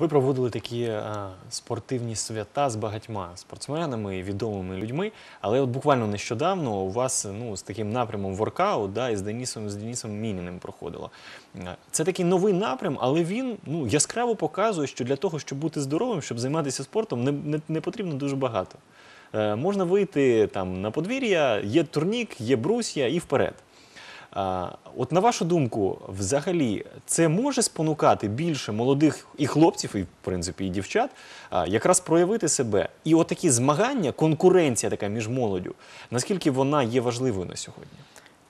Ви проводили такі а, е, спортивні свята з багатьма спортсменами і відомими людьми. Але от буквально нещодавно у вас ну, з таким напрямом воркаут да, із Денісом з Денісом Мініним проходило. Е, це такий новий напрям, але він ну, яскраво показує, що для того, щоб бути здоровим, щоб займатися спортом, не, не, не потрібно дуже багато. Е, можна вийти там на подвір'я, є турнік, є брусья і вперед. От на вашу думку, взагалі, це може спонукати більше молодих і хлопців, і в принципі і дівчат, якраз проявити себе. І отакі змагання, конкуренція така між молоддю, наскільки вона є важливою на сьогодні?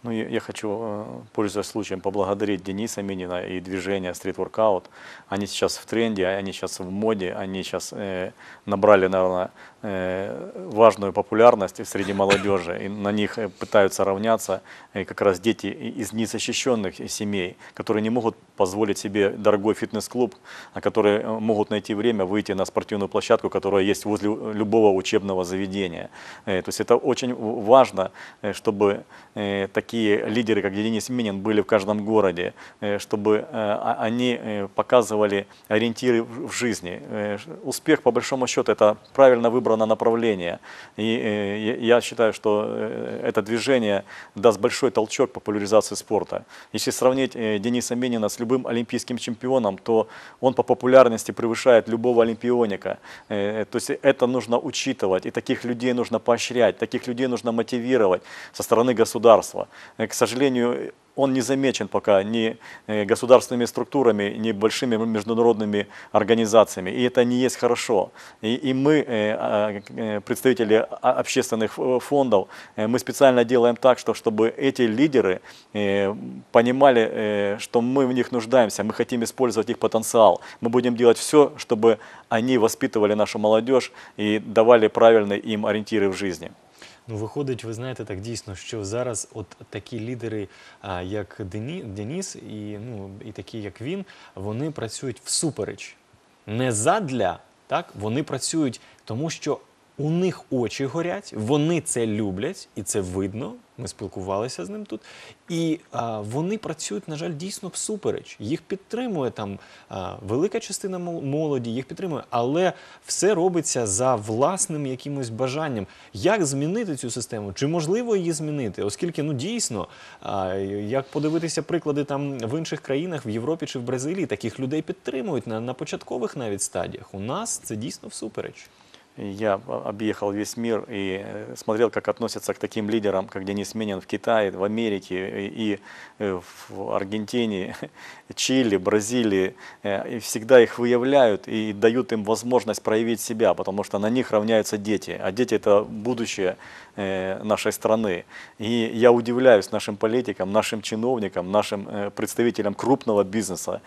Ну, я хочу, э, пользуясь случаем, поблагодарить Дениса Минина и движение Street Workout. Они сейчас в тренде, они сейчас в моде, они сейчас э, набрали, наверное, э, важную популярность среди молодежи. И на них э, пытаются равняться и э, как раз дети из незащищенных семей, которые не могут позволить себе дорогой фитнес-клуб, которые э, могут найти время выйти на спортивную площадку, которая есть возле любого учебного заведения. Э, то есть это очень важно, э, чтобы такие лидеры, как Денис Минин, были в каждом городе, чтобы а, они показывали ориентиры в жизни. Успех, по большому счету, это правильно выбрано направление. И я считаю, что это движение даст большой толчок популяризации спорта. Если сравнить Дениса Минина с любым любым олимпийским чемпионом, то он по популярности превышает любого олимпионика. Э, э, то есть это нужно учитывать, и таких людей нужно поощрять, таких людей нужно мотивировать со стороны государства. Э, к сожалению, он не замечен пока ни э, государственными структурами, ни большими международными организациями. И это не есть хорошо. И, и мы, э, а, э, представители общественных фондов, мы специально делаем так, что, чтобы эти лидеры понимали, что мы в них нуждаемся, мы хотим использовать их потенциал. Мы будем делать все, чтобы они воспитывали нашу молодежь и давали правильные им ориентиры в жизни. Ну, виходить, ви знаєте, так дійсно, що зараз от такі лідери, як Дені, Деніс, і ну і такі, як він, вони працюють всупереч, не задля так. Вони працюють, тому що у них очі горять, вони це люблять, і це видно. Ми спілкувалися з ним тут. І а, вони працюють, на жаль, дійсно всупереч. Їх підтримує там а, велика частина молоді, їх підтримує, але все робиться за власним якимось бажанням. Як змінити цю систему? Чи можливо її змінити? Оскільки ну дійсно, а, як подивитися приклади там в інших країнах, в Європі чи в Бразилії, таких людей підтримують на, на початкових навіть стадіях. У нас це дійсно всупереч. Я объехал весь мир и э, смотрел, как относятся к таким лидерам, как Денис Минин в Китае, в Америке э, и э, в Аргентине, Чили, Бразилии. И всегда их выявляют и дают им возможность проявить себя, потому что на них равняются дети. А дети – это будущее нашей страны. И я удивляюсь нашим политикам, нашим чиновникам, нашим представителям крупного бизнеса,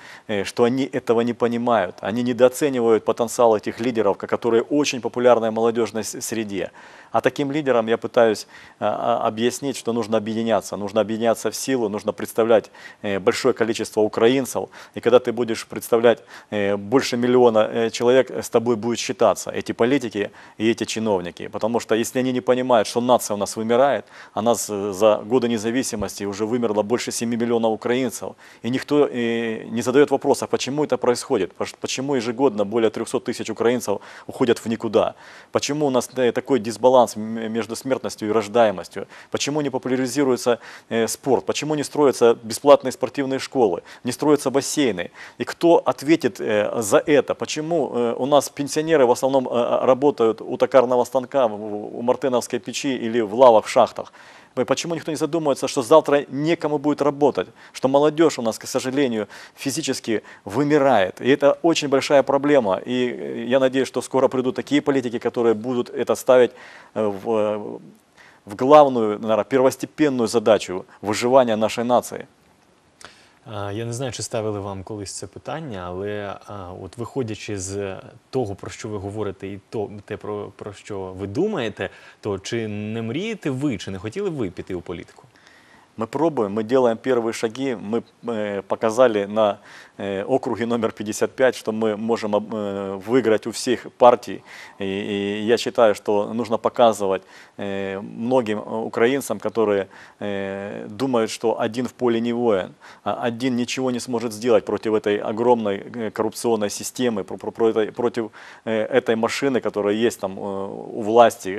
что они этого не понимают. Они недооценивают потенциал этих лидеров, которые очень популярны популярной молодежной среде. А таким лидерам я пытаюсь а, а, объяснить, что нужно объединяться. Нужно объединяться в силу, нужно представлять э, большое количество украинцев. И когда ты будешь представлять э, больше миллиона э, человек, с тобой будут считаться эти политики и эти чиновники. Потому что если они не понимают, что нация у нас вымирает, а нас за годы независимости уже вымерло больше 7 миллионов украинцев, и никто не задает вопроса, почему это происходит, почему ежегодно более 300 тысяч украинцев уходят в никуда труда. Почему у нас э, такой дисбаланс э, между смертностью и рождаемостью? Почему не популяризируется э, спорт? Почему не строятся бесплатные спортивные школы? Не строятся бассейны? И кто ответит за это? Почему у нас пенсионеры в основном работают у токарного станка, у мартеновской печи или в лавах, в шахтах? Почему никто не задумывается, что завтра некому будет работать, что молодежь у нас, к сожалению, физически вымирает. И это очень большая проблема. И э, я надеюсь, что скоро придут такие политики, которые будут это ставить э, в, э, в главную, наверное, первостепенную задачу выживания нашей нации. Я не знаю, чи ставили вам колись це питання, але от виходячи з того, про що ви говорите, і то те, про, про що ви думаєте, то чи не мрієте ви, чи не хотіли ви піти у політику? Ми пробуємо, ми делаем перші шаги, ми е, показали на Э, округе номер 55, что мы можем э, выиграть у всех партий. И я считаю, что нужно показывать э, многим украинцам, которые думают, что один в поле не воин, а один ничего не сможет сделать против этой огромной коррупционной системы, против этой машины, которая есть там у власти.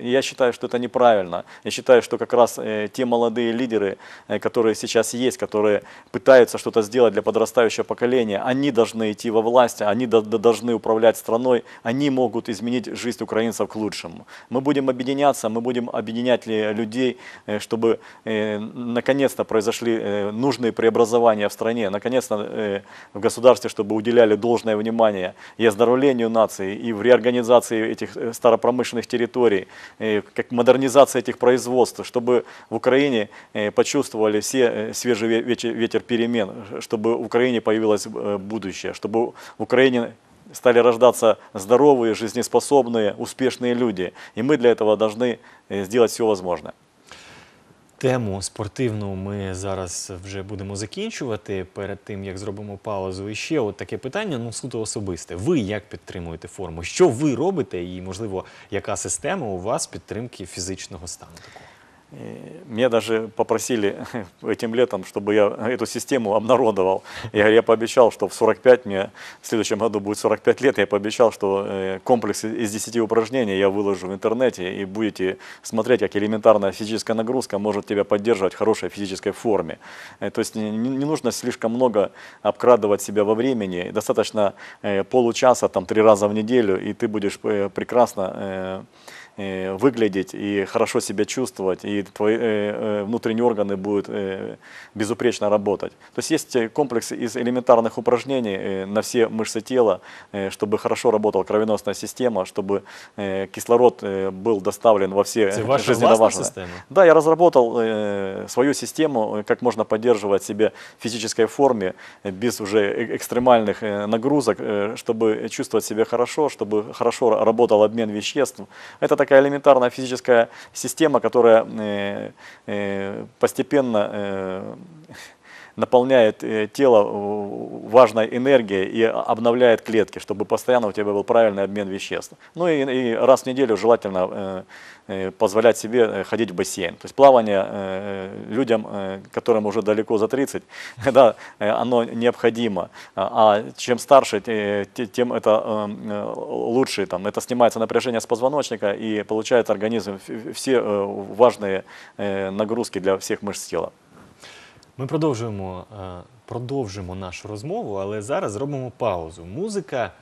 Я считаю, что это неправильно. Я считаю, что как раз те молодые лидеры, которые сейчас есть, которые пытаются что-то сделать для подрастающего следующее поколение, они должны идти во власть, они должны управлять страной, они могут изменить жизнь украинцев к лучшему. Мы будем объединяться, мы будем объединять людей, э, чтобы э, наконец-то произошли э, нужные преобразования в стране, наконец-то в государстве, чтобы уделяли должное внимание и оздоровлению нации, и в реорганизации этих старопромышленных территорий, как модернизация этих производств, чтобы в Украине почувствовали все свежий ветер перемен, чтобы в Украине появилось э, будущее, чтобы в Украине стали рождаться здоровые, жизнеспособные, успешные люди. И мы для этого должны э, сделать все возможное. Тему спортивну ми зараз вже будемо закінчувати. Перед тим як зробимо паузу, і ще от таке питання. Ну суто особисте. Ви як підтримуєте форму? Що ви робите, і можливо, яка система у вас підтримки фізичного стану такого? И меня даже попросили этим летом, чтобы я эту систему обнародовал. Я, я пообещал, что в 45 мне, в следующем году будет 45 лет, я пообещал, что э, комплекс из 10 упражнений я выложу в интернете и будете смотреть, как элементарная физическая нагрузка может тебя поддерживать в хорошей физической форме. Э, то есть не, не нужно слишком много обкрадывать себя во времени, достаточно э, получаса, там, три раза в неделю, и ты будешь прекрасно Э, выглядеть и хорошо себя чувствовать, и твои э, э, внутренние органы будут безупречно работать. То есть есть комплекс из элементарных упражнений на все мышцы тела, чтобы хорошо работала кровеносная система, чтобы кислород был доставлен во все Это жизненно важные. Система? Да, я разработал свою систему, как можно поддерживать себя в физической форме, без уже экстремальных нагрузок, чтобы чувствовать себя хорошо, чтобы хорошо работал обмен веществ. Это такая элементарная физическая система, которая э, э, постепенно э, наполняет э, тело э, важной энергией и обновляет клетки, чтобы постоянно у тебя был правильный обмен веществ. Ну и, и раз в неделю желательно э, позволять себе ходить в бассейн. То есть плавание людям, которым уже далеко за 30, да, оно необходимо. А, а чем старше, тем это лучше. Там, это снимается напряжение с позвоночника и получает организм все важные нагрузки для всех мышц тела. Ми продовжуємо е, продовжимо нашу розмову, але зараз зробимо паузу. Музика,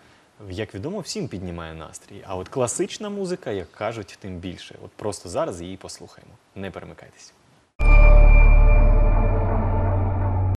як відомо, всім піднімає настрій. А от класична музика, як кажуть, тим більше. От просто зараз її послухаємо. Не перемикайтесь.